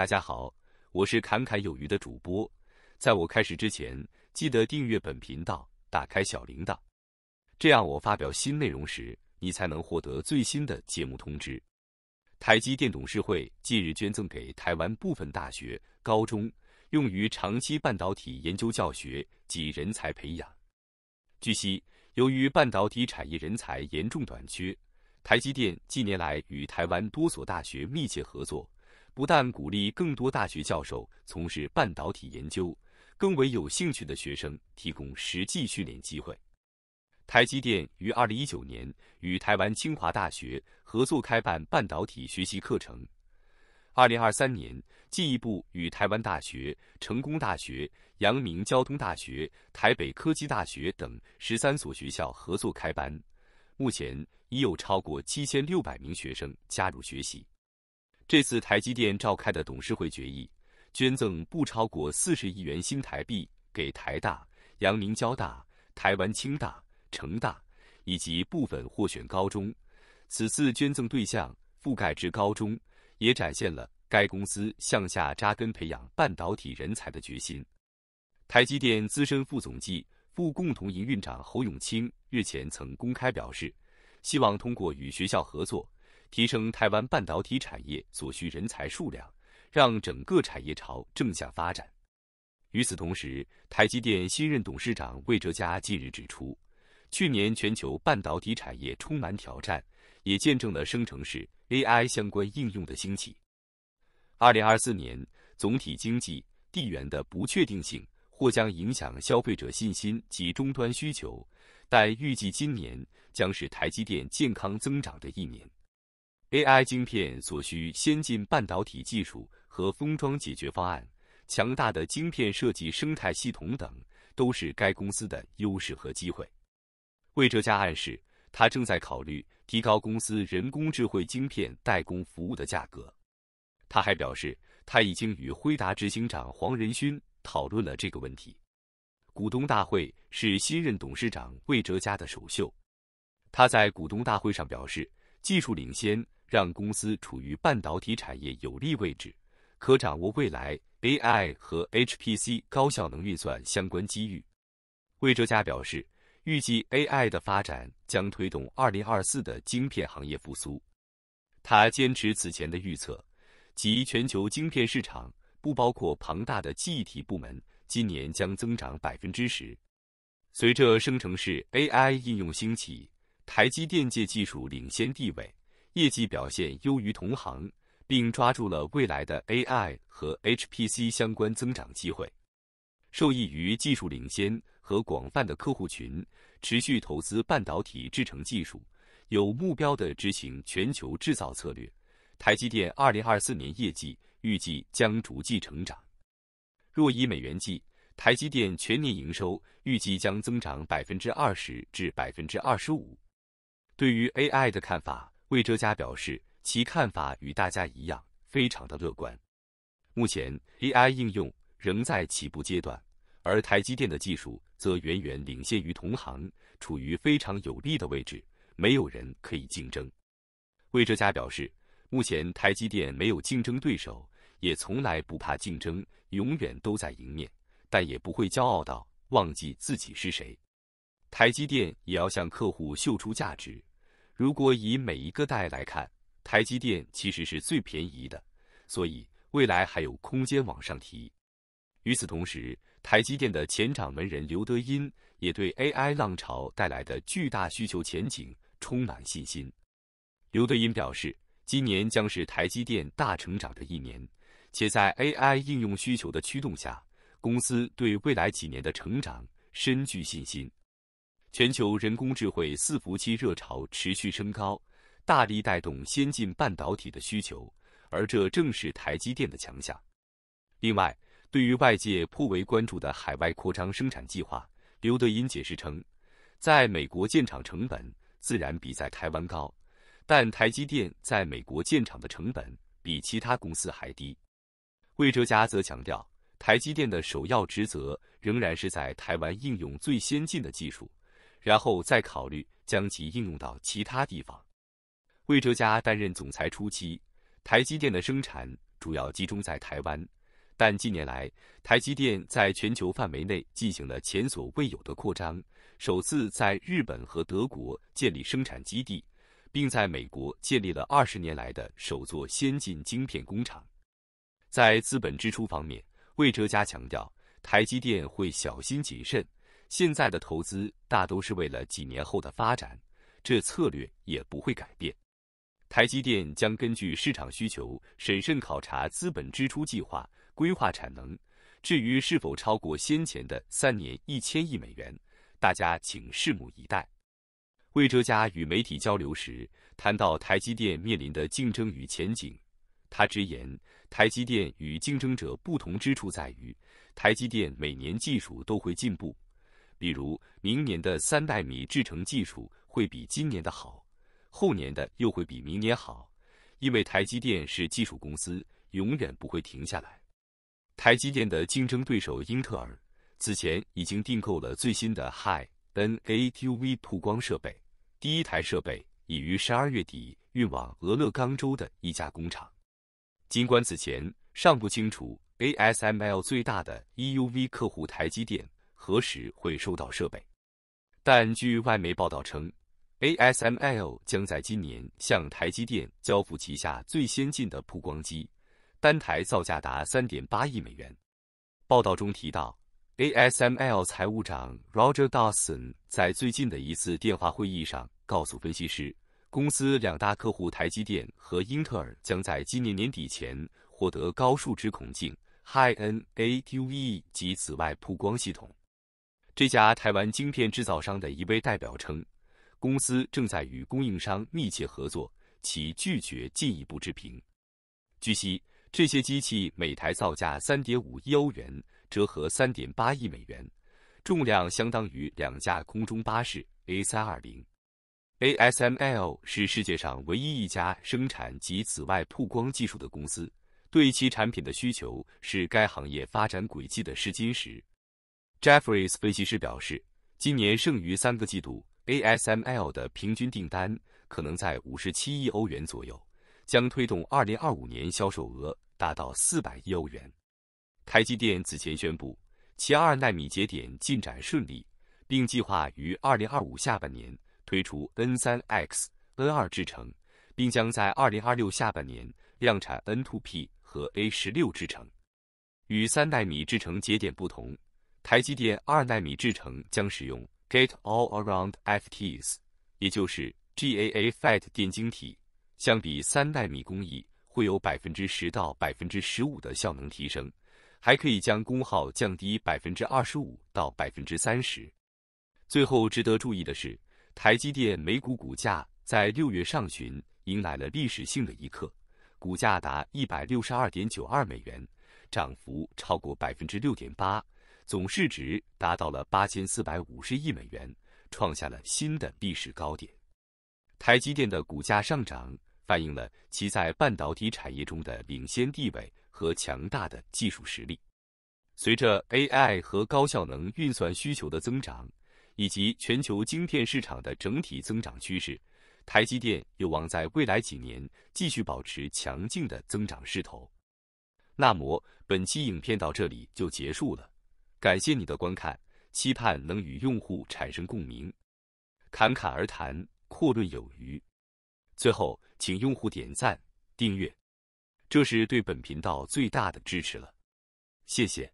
大家好，我是侃侃有余的主播。在我开始之前，记得订阅本频道，打开小铃铛，这样我发表新内容时，你才能获得最新的节目通知。台积电董事会近日捐赠给台湾部分大学、高中，用于长期半导体研究、教学及人才培养。据悉，由于半导体产业人才严重短缺，台积电近年来与台湾多所大学密切合作。不但鼓励更多大学教授从事半导体研究，更为有兴趣的学生提供实际训练机会。台积电于二零一九年与台湾清华大学合作开办半导体学习课程，二零二三年进一步与台湾大学、成功大学、阳明交通大学、台北科技大学等十三所学校合作开班，目前已有超过七千六百名学生加入学习。这次台积电召开的董事会决议，捐赠不超过四十亿元新台币给台大、阳明、交大、台湾清大、成大以及部分获选高中。此次捐赠对象覆盖至高中，也展现了该公司向下扎根培养半导体人才的决心。台积电资深副总计、副共同营运长侯永清日前曾公开表示，希望通过与学校合作。提升台湾半导体产业所需人才数量，让整个产业朝正向发展。与此同时，台积电新任董事长魏哲嘉近日指出，去年全球半导体产业充满挑战，也见证了生成式 AI 相关应用的兴起。2024年总体经济地缘的不确定性或将影响消费者信心及终端需求，但预计今年将是台积电健康增长的一年。AI 晶片所需先进半导体技术和封装解决方案、强大的晶片设计生态系统等，都是该公司的优势和机会。魏哲家暗示，他正在考虑提高公司人工智能晶片代工服务的价格。他还表示，他已经与辉达执行长黄仁勋讨论了这个问题。股东大会是新任董事长魏哲家的首秀。他在股东大会上表示，技术领先。让公司处于半导体产业有利位置，可掌握未来 AI 和 HPC 高效能运算相关机遇。魏哲嘉表示，预计 AI 的发展将推动2024的晶片行业复苏。他坚持此前的预测，即全球晶片市场（不包括庞大的记忆体部门）今年将增长百分之十。随着生成式 AI 应用兴起，台积电界技术领先地位。业绩表现优于同行，并抓住了未来的 AI 和 HPC 相关增长机会。受益于技术领先和广泛的客户群，持续投资半导体制成技术，有目标的执行全球制造策略，台积电2024年业绩预计将逐季成长。若以美元计，台积电全年营收预计将增长百分之二十至百分之二十五。对于 AI 的看法。魏哲嘉表示，其看法与大家一样，非常的乐观。目前，AI 应用仍在起步阶段，而台积电的技术则远远领先于同行，处于非常有利的位置，没有人可以竞争。魏哲嘉表示，目前台积电没有竞争对手，也从来不怕竞争，永远都在迎面，但也不会骄傲到忘记自己是谁。台积电也要向客户秀出价值。如果以每一个代来看，台积电其实是最便宜的，所以未来还有空间往上提。与此同时，台积电的前掌门人刘德音也对 AI 浪潮带来的巨大需求前景充满信心。刘德音表示，今年将是台积电大成长的一年，且在 AI 应用需求的驱动下，公司对未来几年的成长深具信心。全球人工智慧伺服器热潮持续升高，大力带动先进半导体的需求，而这正是台积电的强项。另外，对于外界颇为关注的海外扩张生产计划，刘德音解释称，在美国建厂成本自然比在台湾高，但台积电在美国建厂的成本比其他公司还低。魏哲家则强调，台积电的首要职责仍然是在台湾应用最先进的技术。然后再考虑将其应用到其他地方。魏哲家担任总裁初期，台积电的生产主要集中在台湾，但近年来，台积电在全球范围内进行了前所未有的扩张，首次在日本和德国建立生产基地，并在美国建立了二十年来的首座先进晶片工厂。在资本支出方面，魏哲家强调，台积电会小心谨慎。现在的投资大都是为了几年后的发展，这策略也不会改变。台积电将根据市场需求，审慎考察资本支出计划，规划产能。至于是否超过先前的三年一千亿美元，大家请拭目以待。魏哲家与媒体交流时谈到台积电面临的竞争与前景，他直言，台积电与竞争者不同之处在于，台积电每年技术都会进步。比如，明年的三代米制程技术会比今年的好，后年的又会比明年好，因为台积电是技术公司，永远不会停下来。台积电的竞争对手英特尔此前已经订购了最新的 High N A T U V 曝光设备，第一台设备已于十二月底运往俄勒冈州的一家工厂。尽管此前尚不清楚 ASML 最大的 EUV 客户台积电。何时会收到设备？但据外媒报道称，ASML 将在今年向台积电交付旗下最先进的曝光机，单台造价达3.8亿美元。报道中提到，ASML 财务长 Roger Dawson 在最近的一次电话会议上告诉分析师，公司两大客户台积电和英特尔将在今年年底前获得高数值孔径 （High NA U E） 及紫外曝光系统。这家台湾晶片制造商的一位代表称，公司正在与供应商密切合作，其拒绝进一步置评。据悉，这些机器每台造价3.5亿欧元，折合3.8亿美元，重量相当于两架空中巴士 A320。ASML 是世界上唯一一家生产及紫外曝光技术的公司，对其产品的需求是该行业发展轨迹的试金石。j e f f r i e s 分析师表示，今年剩余三个季度 ASML 的平均订单可能在五十七亿欧元左右，将推动2025年销售额达到四百亿欧元。台积电此前宣布，其二纳米节点进展顺利，并计划于2025下半年推出 N3X、N2 制程，并将在2026下半年量产 N2P 和 A16 制程。与三纳米制程节点不同。台积电二纳米制程将使用 Gate All Around FTS，也就是 GAA FET 电晶体，相比三纳米工艺会有百分之十到百分之十五的效能提升，还可以将功耗降低百分之二十五到百分之三十。最后值得注意的是，台积电每股股价在六月上旬迎来了历史性的一刻，股价达一百六十二点九二美元，涨幅超过百分之六点八。总市值达到了八千四百五十亿美元，创下了新的历史高点。台积电的股价上涨反映了其在半导体产业中的领先地位和强大的技术实力。随着 AI 和高效能运算需求的增长，以及全球晶片市场的整体增长趋势，台积电有望在未来几年继续保持强劲的增长势头。那么，本期影片到这里就结束了。感谢你的观看，期盼能与用户产生共鸣。侃侃而谈，阔论有余。最后，请用户点赞、订阅，这是对本频道最大的支持了。谢谢。